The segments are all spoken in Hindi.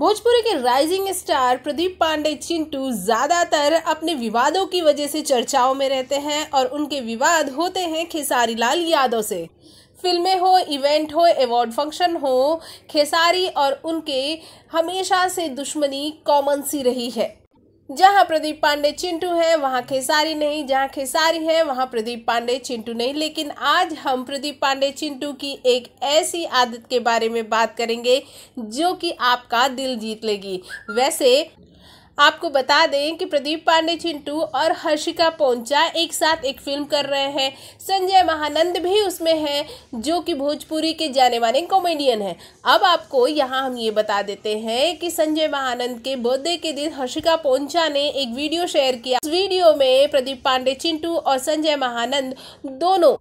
भोजपुरी के राइजिंग स्टार प्रदीप पांडे चिंटू ज़्यादातर अपने विवादों की वजह से चर्चाओं में रहते हैं और उनके विवाद होते हैं खेसारी लाल यादव से फिल्में हो इवेंट हो एवॉर्ड फंक्शन हो खेसारी और उनके हमेशा से दुश्मनी कॉमन सी रही है जहां प्रदीप पांडे चिंटू हैं वहां खेसारी नहीं जहां खेसारी हैं वहां प्रदीप पांडे चिंटू नहीं लेकिन आज हम प्रदीप पांडे चिंटू की एक ऐसी आदत के बारे में बात करेंगे जो कि आपका दिल जीत लेगी वैसे आपको बता दें कि प्रदीप पांडे चिंटू और हर्षिका पोंचा एक साथ एक फिल्म कर रहे हैं संजय महानंद भी उसमें है जो कि भोजपुरी के जाने माने कॉमेडियन हैं अब आपको यहाँ हम ये बता देते हैं कि संजय महानंद के बर्थडे के दिन हर्षिका पोंचा ने एक वीडियो शेयर किया इस वीडियो में प्रदीप पांडे चिंटू और संजय महानंद दोनों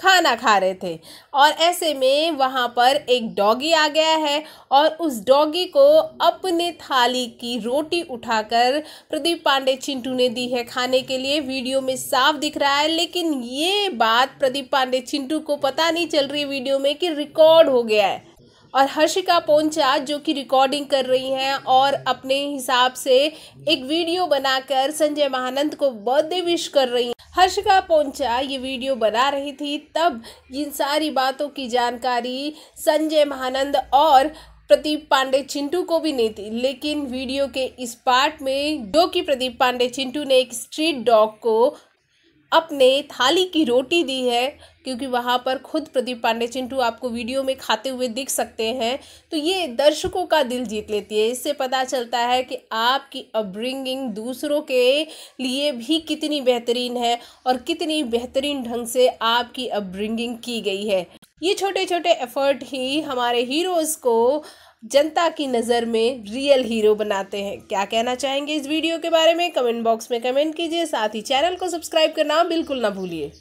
खाना खा रहे थे और ऐसे में वहाँ पर एक डॉगी आ गया है और उस डॉगी को अपने थाली की रोटी उठाकर प्रदीप पांडे चिंटू ने दी है खाने के लिए वीडियो में साफ दिख रहा है लेकिन ये बात प्रदीप पांडे चिंटू को पता नहीं चल रही वीडियो में कि रिकॉर्ड हो गया है और हर्षिका पोंचा जो कि रिकॉर्डिंग कर रही हैं और अपने हिसाब से एक वीडियो बनाकर संजय महानंद को बर्थडे विश कर रही हैं हर्षिका पोंचा ये वीडियो बना रही थी तब इन सारी बातों की जानकारी संजय महानंद और प्रदीप पांडे चिंटू को भी नहीं थी लेकिन वीडियो के इस पार्ट में जो कि प्रदीप पांडे चिंटू ने एक स्ट्रीट डॉग को अपने थाली की रोटी दी है क्योंकि वहाँ पर खुद प्रदीप पांडे चिंटू आपको वीडियो में खाते हुए दिख सकते हैं तो ये दर्शकों का दिल जीत लेती है इससे पता चलता है कि आपकी अपब्रिंगिंग दूसरों के लिए भी कितनी बेहतरीन है और कितनी बेहतरीन ढंग से आपकी अपब्रिंगिंग की गई है ये छोटे छोटे एफर्ट ही हमारे हीरोज़ को जनता की नज़र में रियल हीरो बनाते हैं क्या कहना चाहेंगे इस वीडियो के बारे में कमेंट बॉक्स में कमेंट कीजिए साथ ही चैनल को सब्सक्राइब करना बिल्कुल ना भूलिए